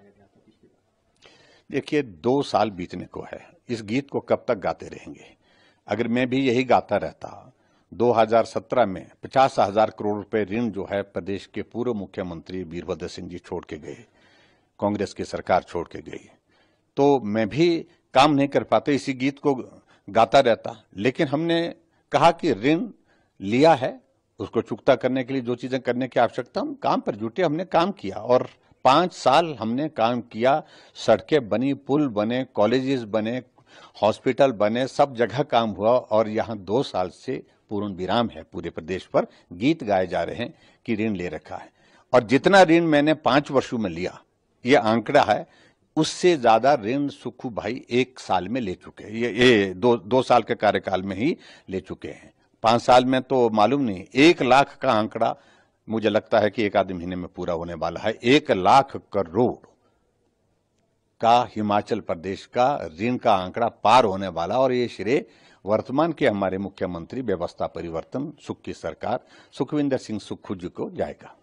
गाया गया था पिछली बार देखिए दो साल बीतने को है इस गीत को कब तक गाते रहेंगे अगर मैं भी यही गाता रहता 2017 में पचास हजार करोड़ रुपए ऋण जो है प्रदेश के पूर्व मुख्यमंत्री वीरभद्र सिंह जी छोड़ के गए कांग्रेस की सरकार छोड़ के गई तो मैं भी काम नहीं कर पाते इसी गीत को गाता रहता लेकिन हमने कहा कि ऋण लिया है उसको चुकता करने के लिए जो चीजें करने की आवश्यकता हम काम पर जुटे हमने काम किया और पांच साल हमने काम किया सड़कें बनी पुल बने कॉलेजेस बने हॉस्पिटल बने सब जगह काम हुआ और यहाँ दो साल से पूर्ण विराम है पूरे प्रदेश पर गीत गाए जा रहे हैं कि ऋण ले रखा है और जितना ऋण मैंने पांच वर्षों में लिया ये आंकड़ा है उससे ज्यादा ऋण सुखू भाई एक साल में ले चुके हैं ये, ये दो दो साल के कार्यकाल में ही ले चुके हैं पांच साल में तो मालूम नहीं एक लाख का आंकड़ा मुझे लगता है कि एक आध महीने में पूरा होने वाला है एक लाख करोड़ का हिमाचल प्रदेश का ऋण का आंकड़ा पार होने वाला और ये श्रेय वर्तमान के हमारे मुख्यमंत्री व्यवस्था परिवर्तन सुख की सरकार सुखविंदर सिंह सुक्खू जी को जाएगा